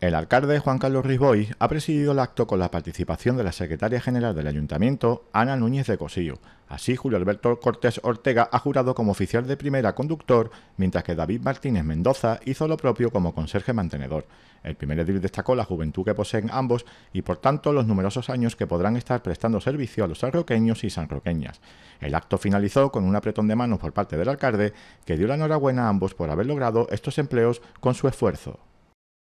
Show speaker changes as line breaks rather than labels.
El alcalde Juan Carlos Riboy ha presidido el acto con la participación de la secretaria general del ayuntamiento, Ana Núñez de Cosillo. Así, Julio Alberto Cortés Ortega ha jurado como oficial de primera conductor, mientras que David Martínez Mendoza hizo lo propio como conserje mantenedor. El primer edil destacó la juventud que poseen ambos y, por tanto, los numerosos años que podrán estar prestando servicio a los sanroqueños y sanroqueñas. El acto finalizó con un apretón de manos por parte del alcalde, que dio la enhorabuena a ambos por haber logrado estos empleos con su esfuerzo.